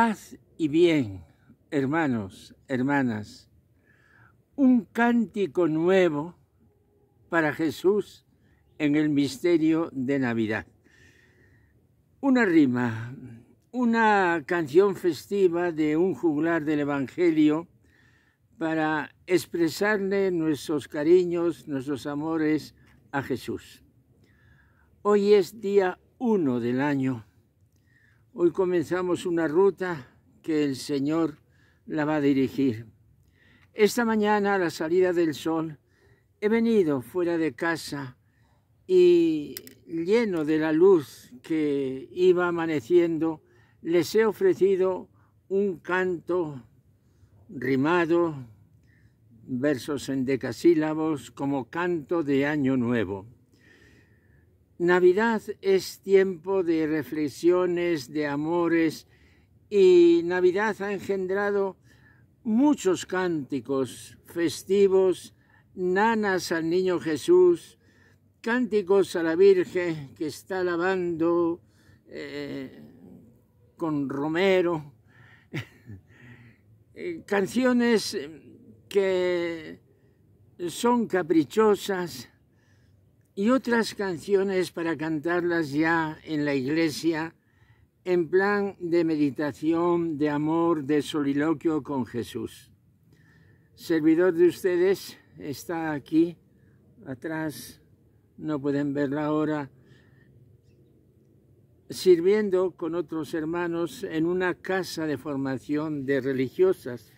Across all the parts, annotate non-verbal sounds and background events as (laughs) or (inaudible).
Paz y bien, hermanos, hermanas. Un cántico nuevo para Jesús en el misterio de Navidad. Una rima, una canción festiva de un juglar del Evangelio para expresarle nuestros cariños, nuestros amores a Jesús. Hoy es día uno del año Hoy comenzamos una ruta que el Señor la va a dirigir. Esta mañana, a la salida del sol, he venido fuera de casa y lleno de la luz que iba amaneciendo, les he ofrecido un canto rimado, versos en decasílabos, como canto de Año Nuevo. Navidad es tiempo de reflexiones, de amores, y Navidad ha engendrado muchos cánticos festivos, nanas al Niño Jesús, cánticos a la Virgen que está lavando eh, con Romero, (laughs) eh, canciones que son caprichosas, y otras canciones para cantarlas ya en la iglesia en plan de meditación, de amor, de soliloquio con Jesús. Servidor de ustedes está aquí, atrás, no pueden verla ahora, sirviendo con otros hermanos en una casa de formación de religiosas.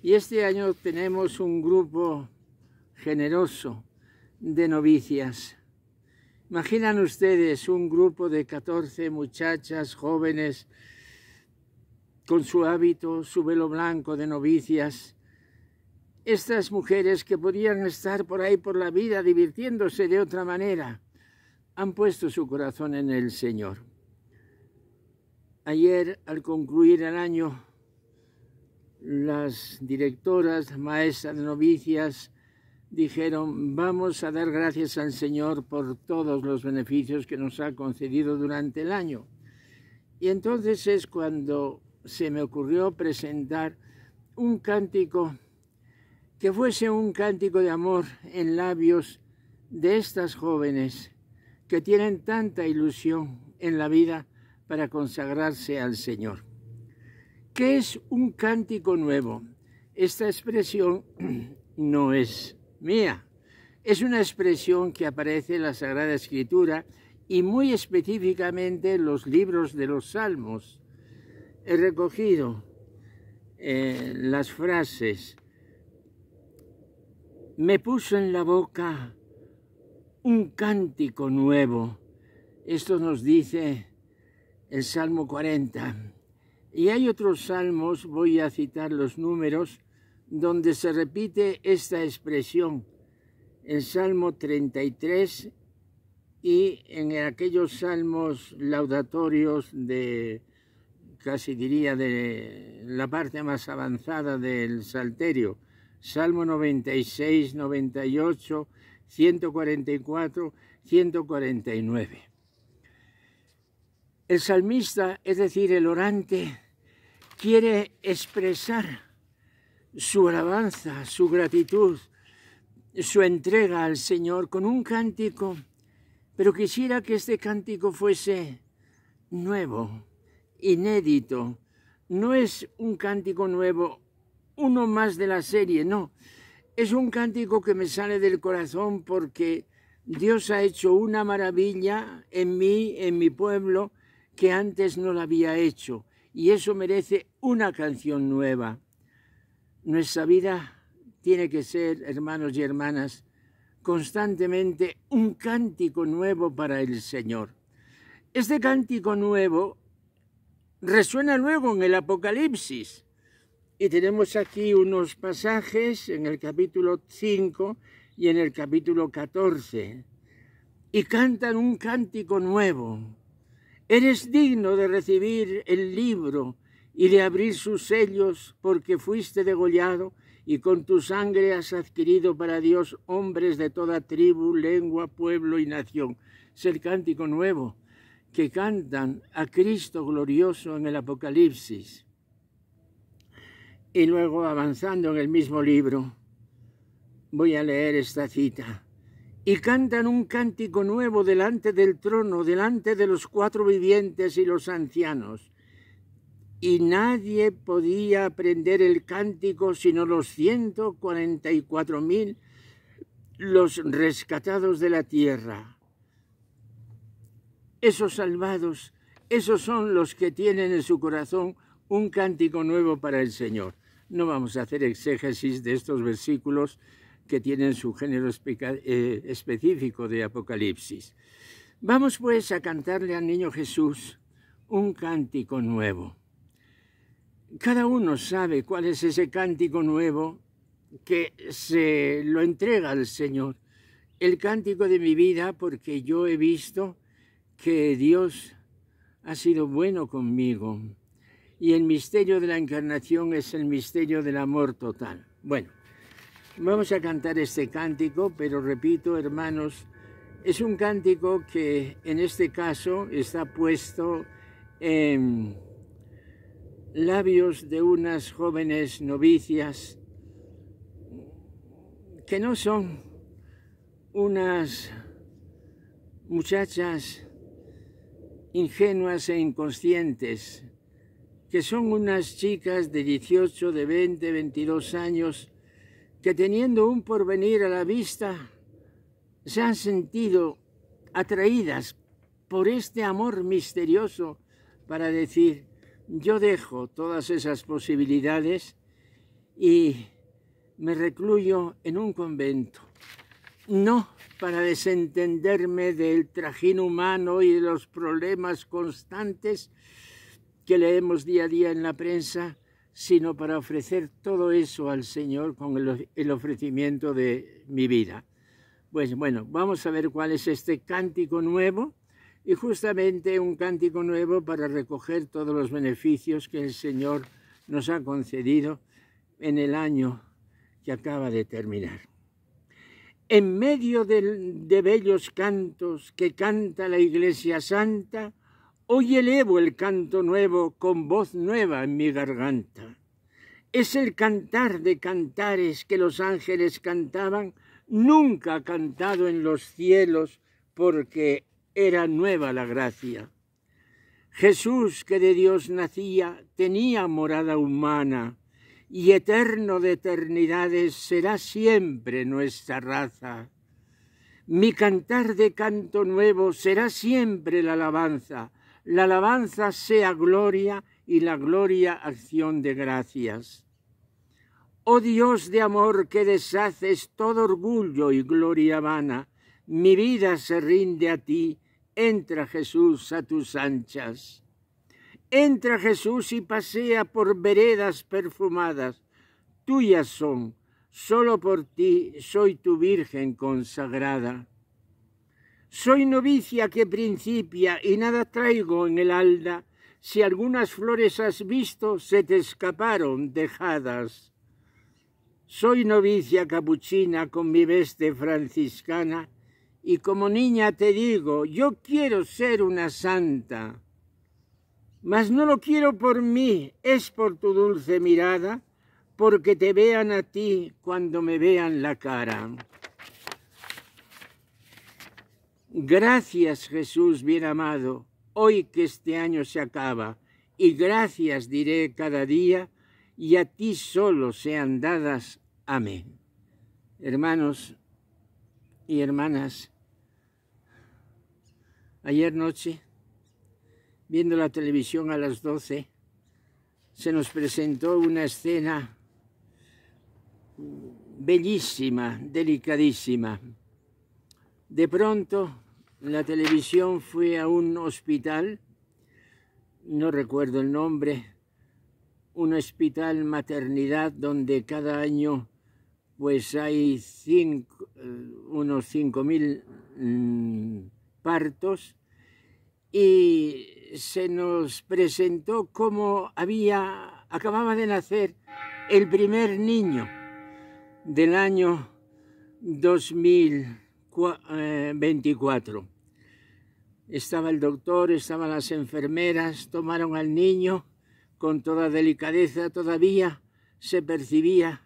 Y este año tenemos un grupo generoso de novicias. Imaginan ustedes un grupo de 14 muchachas jóvenes con su hábito, su velo blanco de novicias. Estas mujeres que podían estar por ahí por la vida divirtiéndose de otra manera, han puesto su corazón en el Señor. Ayer, al concluir el año, las directoras, maestras de novicias, dijeron, vamos a dar gracias al Señor por todos los beneficios que nos ha concedido durante el año. Y entonces es cuando se me ocurrió presentar un cántico que fuese un cántico de amor en labios de estas jóvenes que tienen tanta ilusión en la vida para consagrarse al Señor. ¿Qué es un cántico nuevo? Esta expresión (clears throat) no es mía. Es una expresión que aparece en la Sagrada Escritura y muy específicamente en los libros de los Salmos. He recogido eh, las frases. Me puso en la boca un cántico nuevo. Esto nos dice el Salmo 40. Y hay otros salmos, voy a citar los números, donde se repite esta expresión, en Salmo 33 y en aquellos salmos laudatorios de, casi diría, de la parte más avanzada del Salterio, Salmo 96, 98, 144, 149. El salmista, es decir, el orante, quiere expresar su alabanza, su gratitud, su entrega al Señor con un cántico, pero quisiera que este cántico fuese nuevo, inédito. No es un cántico nuevo, uno más de la serie, no. Es un cántico que me sale del corazón porque Dios ha hecho una maravilla en mí, en mi pueblo, que antes no la había hecho. Y eso merece una canción nueva. Nuestra vida tiene que ser, hermanos y hermanas, constantemente un cántico nuevo para el Señor. Este cántico nuevo resuena luego en el Apocalipsis. Y tenemos aquí unos pasajes en el capítulo 5 y en el capítulo 14. Y cantan un cántico nuevo. Eres digno de recibir el libro y de abrir sus sellos, porque fuiste degollado y con tu sangre has adquirido para Dios hombres de toda tribu, lengua, pueblo y nación. Es el cántico nuevo que cantan a Cristo glorioso en el Apocalipsis. Y luego, avanzando en el mismo libro, voy a leer esta cita. Y cantan un cántico nuevo delante del trono, delante de los cuatro vivientes y los ancianos y nadie podía aprender el cántico sino los 144.000, mil los rescatados de la tierra. Esos salvados, esos son los que tienen en su corazón un cántico nuevo para el Señor. No vamos a hacer exégesis de estos versículos que tienen su género eh, específico de Apocalipsis. Vamos pues a cantarle al niño Jesús un cántico nuevo. Cada uno sabe cuál es ese cántico nuevo que se lo entrega al Señor. El cántico de mi vida porque yo he visto que Dios ha sido bueno conmigo. Y el misterio de la encarnación es el misterio del amor total. Bueno, vamos a cantar este cántico, pero repito, hermanos, es un cántico que en este caso está puesto en labios de unas jóvenes novicias que no son unas muchachas ingenuas e inconscientes, que son unas chicas de 18, de 20, 22 años, que teniendo un porvenir a la vista, se han sentido atraídas por este amor misterioso para decir, yo dejo todas esas posibilidades y me recluyo en un convento, no para desentenderme del trajín humano y de los problemas constantes que leemos día a día en la prensa, sino para ofrecer todo eso al Señor con el, ofrecimiento de mi vida. Pues bueno, vamos a ver cuál es este cántico nuevo y justamente un cántico nuevo para recoger todos los beneficios que el Señor nos ha concedido en el año que acaba de terminar. En medio de, bellos cantos que canta la Iglesia Santa, hoy elevo el canto nuevo con voz nueva en mi garganta. Es el cantar de cantares que los ángeles cantaban, nunca cantado en los cielos, porque era nueva la gracia. Jesús, que de Dios nacía, tenía morada humana, y eterno de eternidades será siempre nuestra raza. Mi cantar de canto nuevo será siempre la alabanza, la alabanza sea gloria y la gloria acción de gracias. Oh Dios de amor que deshaces todo orgullo y gloria vana, mi vida se rinde a ti, Entra Jesús a tus anchas. Entra Jesús y pasea por veredas perfumadas. Tuyas son, solo por ti soy tu Virgen consagrada. Soy novicia que principia y nada traigo en el alda. Si algunas flores has visto, se te escaparon dejadas. Soy novicia capuchina con mi veste franciscana y como niña te digo, yo quiero ser una santa, mas no lo quiero por mí, es por tu dulce mirada, porque te vean a ti cuando me vean la cara. Gracias Jesús bien amado, hoy que este año se acaba, y gracias diré cada día, y a ti solo sean dadas. Amén. Hermanos, y hermanas, ayer noche, viendo la televisión a las 12, se nos presentó una escena bellísima, delicadísima. De pronto, la televisión fue a un hospital, no recuerdo el nombre, un hospital maternidad donde cada año pues hay eh, unos 5.000 mm, partos y se nos presentó como había, acababa de nacer el primer niño del año 2024. Eh, Estaba el doctor, estaban las enfermeras, tomaron al niño con toda delicadeza, todavía se percibía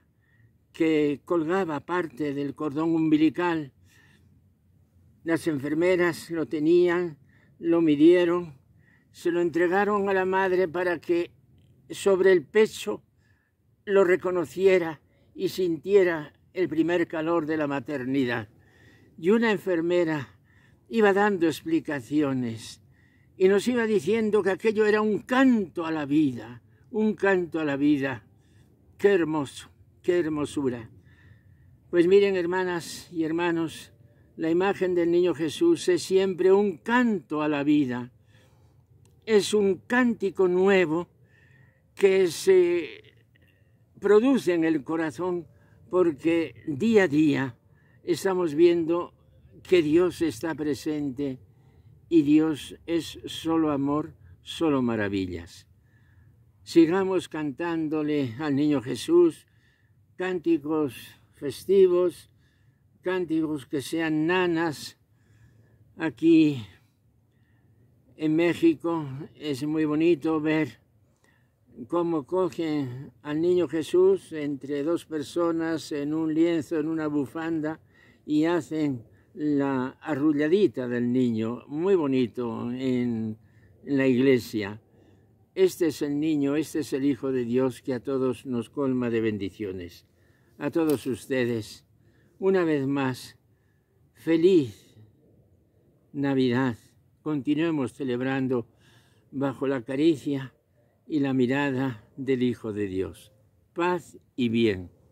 que colgaba parte del cordón umbilical. Las enfermeras lo tenían, lo midieron, se lo entregaron a la madre para que sobre el pecho lo reconociera y sintiera el primer calor de la maternidad. Y una enfermera iba dando explicaciones y nos iba diciendo que aquello era un canto a la vida, un canto a la vida. Qué hermoso qué hermosura. Pues miren, hermanas y hermanos, la imagen del niño Jesús es siempre un canto a la vida. Es un cántico nuevo que se produce en el corazón porque día a día estamos viendo que Dios está presente y Dios es solo amor, solo maravillas. Sigamos cantándole al niño Jesús, cánticos festivos, cánticos que sean nanas. Aquí en México es muy bonito ver cómo cogen al niño Jesús entre dos personas en un lienzo, en una bufanda, y hacen la arrulladita del niño, muy bonito en, en la iglesia. Este es el niño, este es el Hijo de Dios que a todos nos colma de bendiciones. A todos ustedes, una vez más, feliz Navidad. Continuemos celebrando bajo la caricia y la mirada del Hijo de Dios. Paz y bien.